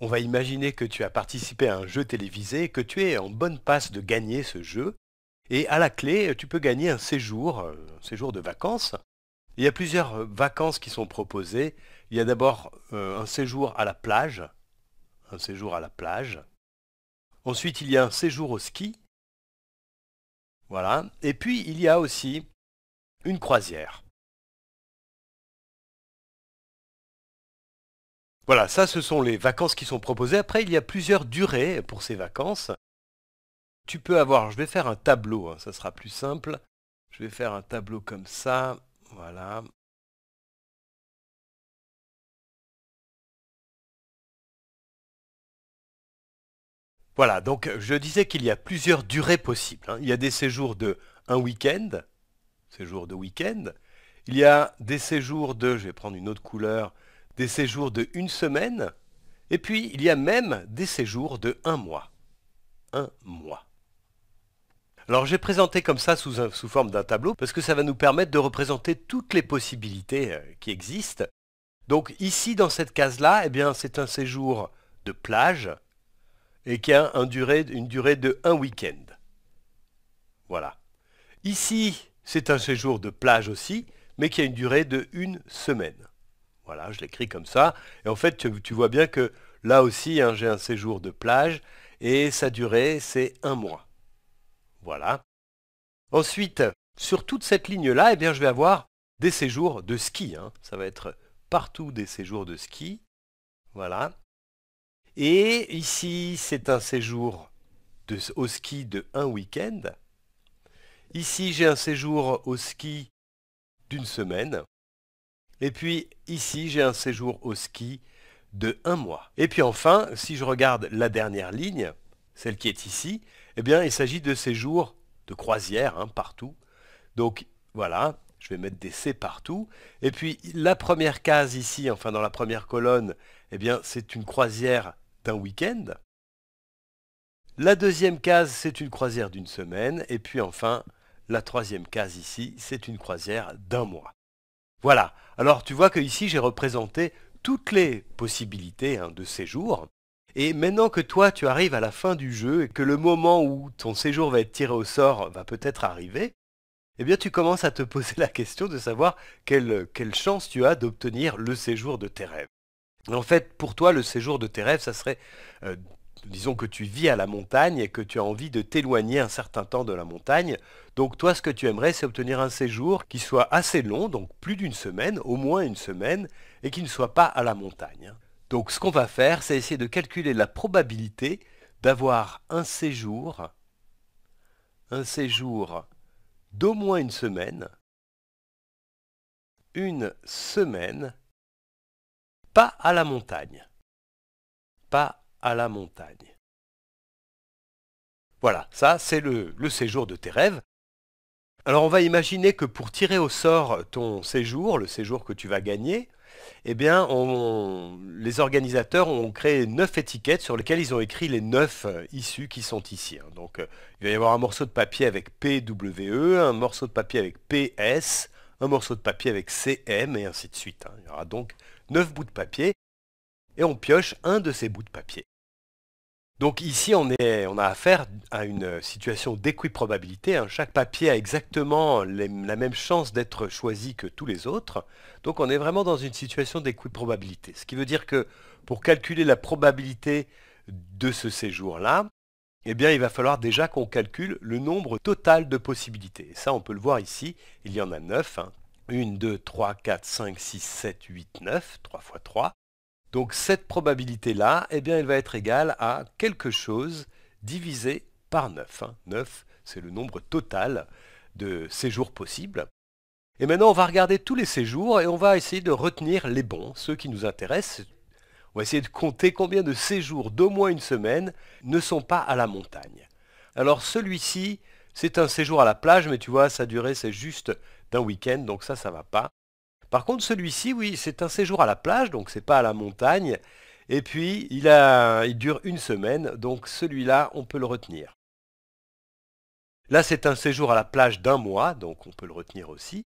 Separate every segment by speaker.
Speaker 1: On va imaginer que tu as participé à un jeu télévisé, que tu es en bonne passe de gagner ce jeu, et à la clé, tu peux gagner un séjour, euh, un séjour de vacances. Il y a plusieurs euh, vacances qui sont proposées. Il y a d'abord euh, un séjour à la plage, un séjour à la plage. Ensuite, il y a un séjour au ski. Voilà. Et puis, il y a aussi une croisière. Voilà, ça ce sont les vacances qui sont proposées. Après, il y a plusieurs durées pour ces vacances. Tu peux avoir, je vais faire un tableau, hein, ça sera plus simple. Je vais faire un tableau comme ça, voilà. Voilà, donc je disais qu'il y a plusieurs durées possibles. Hein. Il y a des séjours de un week-end, séjour de week-end. Il y a des séjours de, je vais prendre une autre couleur, des séjours de une semaine, et puis il y a même des séjours de un mois. Un mois. Alors j'ai présenté comme ça sous, sous forme d'un tableau, parce que ça va nous permettre de représenter toutes les possibilités euh, qui existent. Donc ici, dans cette case-là, eh bien c'est un séjour de plage, et qui a durée, une durée de un week-end. Voilà. Ici, c'est un séjour de plage aussi, mais qui a une durée de une semaine. Voilà, je l'écris comme ça. Et en fait, tu, vois bien que là aussi, hein, j'ai un séjour de plage et sa durée, c'est un mois. Voilà. Ensuite, sur toute cette ligne-là, eh bien, je vais avoir des séjours de ski. Hein. Ça va être partout des séjours de ski. Voilà. Et ici, c'est un séjour au ski de un week-end. Ici, j'ai un séjour au ski d'une semaine. Et puis ici, j'ai un séjour au ski de un mois. Et puis enfin, si je regarde la dernière ligne, celle qui est ici, eh bien il s'agit de séjours de croisière hein, partout. Donc voilà, je vais mettre des C partout. Et puis la première case ici, enfin dans la première colonne, eh bien c'est une croisière d'un week-end. La deuxième case, c'est une croisière d'une semaine. Et puis enfin, la troisième case ici, c'est une croisière d'un mois. Voilà, alors tu vois que ici j'ai représenté toutes les possibilités hein, de séjour. Et maintenant que toi tu arrives à la fin du jeu et que le moment où ton séjour va être tiré au sort va peut-être arriver, eh bien tu commences à te poser la question de savoir quelle, chance tu as d'obtenir le séjour de tes rêves. En fait, pour toi, le séjour de tes rêves, ça serait euh, disons que tu vis à la montagne et que tu as envie de t'éloigner un certain temps de la montagne. Donc toi, ce que tu aimerais, c'est obtenir un séjour qui soit assez long, donc plus d'une semaine, au moins une semaine, et qui ne soit pas à la montagne. Donc ce qu'on va faire, c'est essayer de calculer la probabilité d'avoir un séjour, un séjour d'au moins une semaine, une semaine, pas à la montagne, pas la montagne. Voilà, ça c'est le, séjour de tes rêves. Alors on va imaginer que pour tirer au sort ton séjour, le séjour que tu vas gagner, eh bien, on, les organisateurs ont créé neuf étiquettes sur lesquelles ils ont écrit les neuf euh, issues qui sont ici. Hein. Donc, euh, il va y avoir un morceau de papier avec PWE, un morceau de papier avec PS, un morceau de papier avec CM, et ainsi de suite. Hein. Il y aura donc neuf bouts de papier, et on pioche un de ces bouts de papier. Donc ici, on, a affaire à une situation d'équiprobabilité. Hein. Chaque papier a exactement la même chance d'être choisi que tous les autres. Donc on est vraiment dans une situation d'équiprobabilité. Ce qui veut dire que pour calculer la probabilité de ce séjour-là, eh bien, il va falloir déjà qu'on calcule le nombre total de possibilités. Et ça, on peut le voir ici, il y en a 9. 1, 2, 3, 4, 5, 6, 7, 8, 9, 3 fois 3. Donc cette probabilité-là, eh bien, elle va être égale à quelque chose divisé par 9. 9, hein. c'est le nombre total de séjours possibles. Et maintenant, on va regarder tous les séjours et on va essayer de retenir les bons, ceux qui nous intéressent. On va essayer de compter combien de séjours d'au moins une semaine ne sont pas à la montagne. Alors celui-ci, c'est un séjour à la plage, mais tu vois, sa durée, c'est juste d'un week-end, donc ça, ça va pas. Par contre, celui-ci, oui, c'est un séjour à la plage, donc c'est pas à la montagne. Et puis, il, dure une semaine, donc celui-là, on peut le retenir. Là, c'est un séjour à la plage d'un mois, donc on peut le retenir aussi.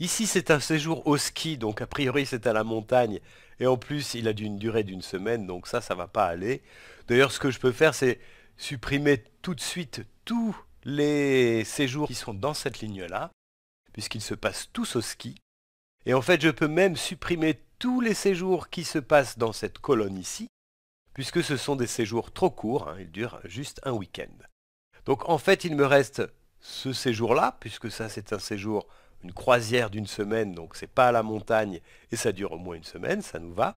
Speaker 1: Ici, c'est un séjour au ski, donc a priori, c'est à la montagne. Et en plus, il a une durée d'une semaine, donc ça, ça ne va pas aller. D'ailleurs, ce que je peux faire, c'est supprimer tout de suite tous les séjours qui sont dans cette ligne-là, puisqu'ils se passent tous au ski. Et en fait, je peux même supprimer tous les séjours qui se passent dans cette colonne ici, puisque ce sont des séjours trop courts, hein, ils durent juste un week-end. Donc en fait, il me reste ce séjour-là, puisque ça c'est un séjour, une croisière d'une semaine, donc n'est pas à la montagne, et ça dure au moins une semaine, ça nous va.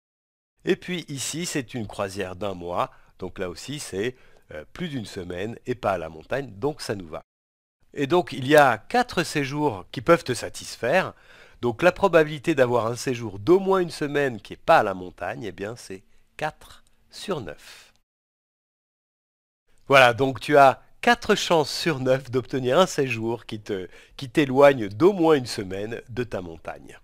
Speaker 1: Et puis ici, c'est une croisière d'un mois, donc là aussi c'est euh, plus d'une semaine, et pas à la montagne, donc ça nous va. Et donc il y a quatre séjours qui peuvent te satisfaire, donc la probabilité d'avoir un séjour d'au moins une semaine qui n'est pas à la montagne, eh bien c'est 4 sur 9. Voilà, donc tu as 4 chances sur 9 d'obtenir un séjour qui t'éloigne d'au moins une semaine de ta montagne.